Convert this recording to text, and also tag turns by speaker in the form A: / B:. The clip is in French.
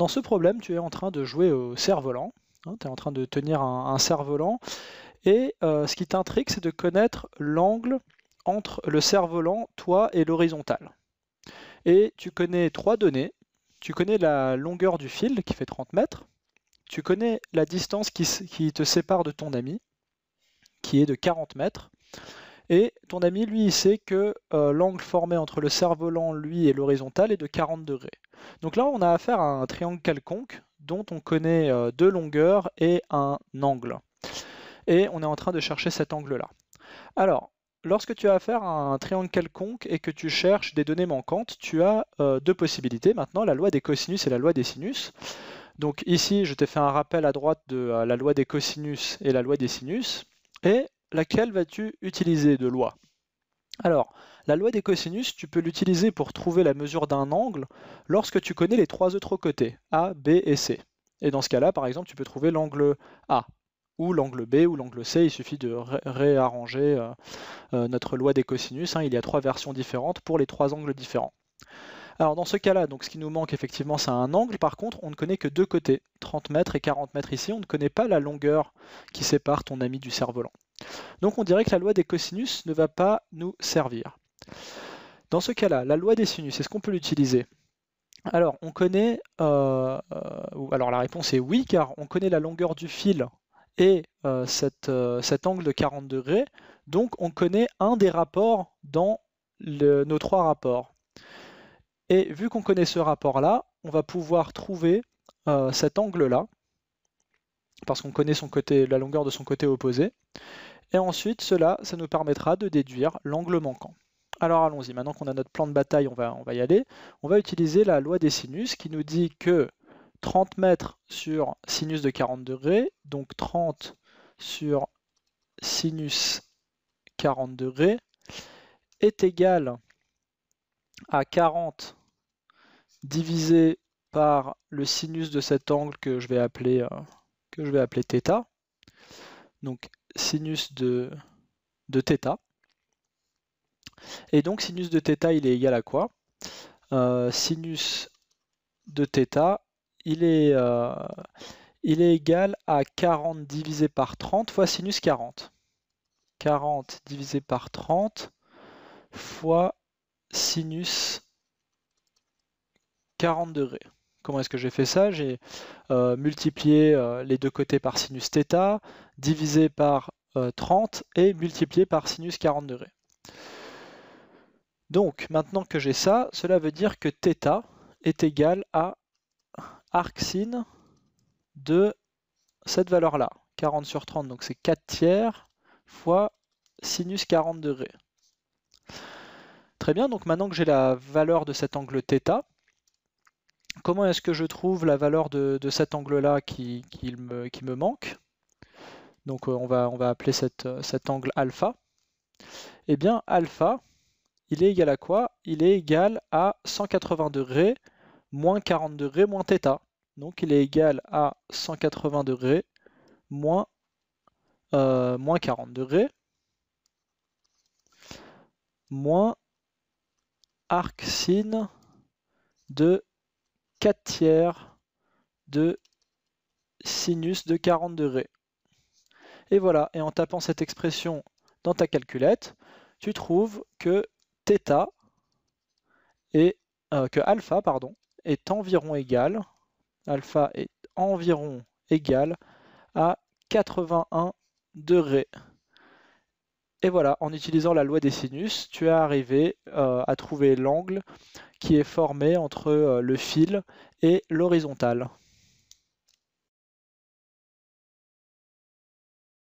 A: Dans ce problème, tu es en train de jouer au cerf-volant. Hein, tu es en train de tenir un, cerf-volant. Et euh, ce qui t'intrigue, c'est de connaître l'angle entre le cerf-volant, toi et l'horizontal. Et tu connais trois données. Tu connais la longueur du fil qui fait 30 mètres. Tu connais la distance qui, qui te sépare de ton ami, qui est de 40 mètres. Et ton ami, lui, sait que euh, l'angle formé entre le cerf-volant, lui, et l'horizontale est de 40 degrés. Donc là, on a affaire à un triangle quelconque dont on connaît euh, deux longueurs et un angle. Et on est en train de chercher cet angle-là. Alors, lorsque tu as affaire à un triangle quelconque et que tu cherches des données manquantes, tu as euh, deux possibilités maintenant, la loi des cosinus et la loi des sinus. Donc ici, je t'ai fait un rappel à droite de la loi des cosinus et la loi des sinus. Et laquelle vas-tu utiliser de loi alors, la loi des cosinus, tu peux l'utiliser pour trouver la mesure d'un angle lorsque tu connais les trois autres côtés, A, B et C. Et dans ce cas-là, par exemple, tu peux trouver l'angle A, ou l'angle B, ou l'angle C. Il suffit de réarranger euh, euh, notre loi des cosinus. Hein. Il y a trois versions différentes pour les trois angles différents. Alors dans ce cas-là, donc ce qui nous manque effectivement, c'est un angle. Par contre, on ne connaît que deux côtés, 30 mètres et 40 mètres ici. On ne connaît pas la longueur qui sépare ton ami du cerf-volant. Donc on dirait que la loi des cosinus ne va pas nous servir. Dans ce cas-là, la loi des sinus, est-ce qu'on peut l'utiliser Alors on connaît, euh, euh, alors la réponse est oui, car on connaît la longueur du fil et euh, cet angle de 40 degrés, donc on connaît un des rapports dans nos trois rapports. Et vu qu'on connaît ce rapport-là, on va pouvoir trouver cet angle-là, parce qu'on connaît son côté, la longueur de son côté opposé. Et ensuite, cela, ça nous permettra de déduire l'angle manquant. Alors allons-y, maintenant qu'on a notre plan de bataille, on va, on va y aller. On va utiliser la loi des sinus qui nous dit que 30 mètres sur sinus de 40 degrés, donc 30 sur sinus 40 degrés, est égal à 40 divisé par le sinus de cet angle que je vais appeler, euh, que je vais appeler θ. Donc sinus de, de θ. Et donc sinus de θ, il est égal à quoi euh, Sinus de θ, il est, euh, il est égal à 40 divisé par 30 fois sinus 40. 40 divisé par 30 fois sinus 40 degrés. Comment est-ce que j'ai fait ça J'ai euh, multiplié euh, les deux côtés par sinus θ, divisé par 30 euh, et multiplié par sinus 40 degrés. Donc, maintenant que j'ai ça, cela veut dire que θ est égal à arcsine de cette valeur-là. 40 sur 30, donc c'est 4 tiers fois sinus 40 degrés. Très bien, donc maintenant que j'ai la valeur de cet angle θ, comment est-ce que je trouve la valeur de, cet angle-là qui, me, manque Donc euh, on va, appeler euh, cet angle alpha. Et eh bien alpha, il est égal à quoi Il est égal à 180 degrés moins 40 degrés moins θ. Donc il est égal à 180 degrés moins, 40 euh, degrés moins arc de 4 tiers de sinus de 40 degrés. Et voilà, et en tapant cette expression dans ta calculette, tu trouves que θ et euh, que alpha pardon, est environ égal alpha est environ égal à 81 degrés. Et voilà, en utilisant la loi des sinus, tu as arrivé euh, à trouver l'angle qui est formé entre euh, le fil et l'horizontale.